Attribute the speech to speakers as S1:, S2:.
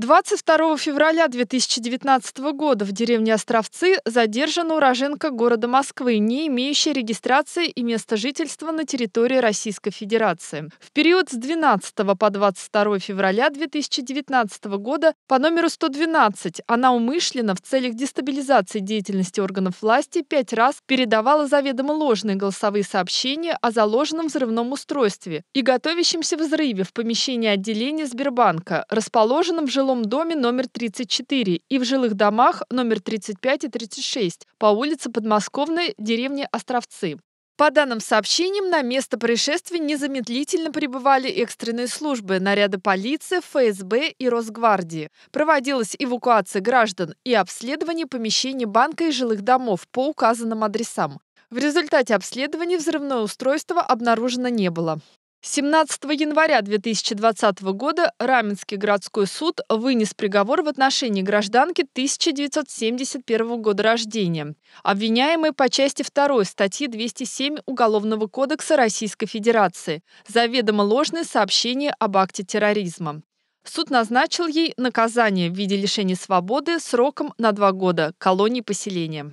S1: 22 февраля 2019 года в деревне Островцы задержана уроженка города Москвы, не имеющая регистрации и места жительства на территории Российской Федерации. В период с 12 по 22 февраля 2019 года по номеру 112 она умышленно в целях дестабилизации деятельности органов власти пять раз передавала заведомо ложные голосовые сообщения о заложенном взрывном устройстве и готовящемся взрыве в помещении отделения Сбербанка, расположенном в жилом жилом доме номер 34 и в жилых домах номер 35 и 36 по улице Подмосковной деревни Островцы. По данным сообщениям, на место происшествия незамедлительно прибывали экстренные службы, наряды полиции, ФСБ и Росгвардии. Проводилась эвакуация граждан и обследование помещений банка и жилых домов по указанным адресам. В результате обследования взрывное устройство обнаружено не было. 17 января 2020 года Раменский городской суд вынес приговор в отношении гражданки 1971 года рождения, обвиняемой по части 2 статьи 207 Уголовного кодекса Российской Федерации «Заведомо ложное сообщение об акте терроризма». Суд назначил ей наказание в виде лишения свободы сроком на два года колонии поселения.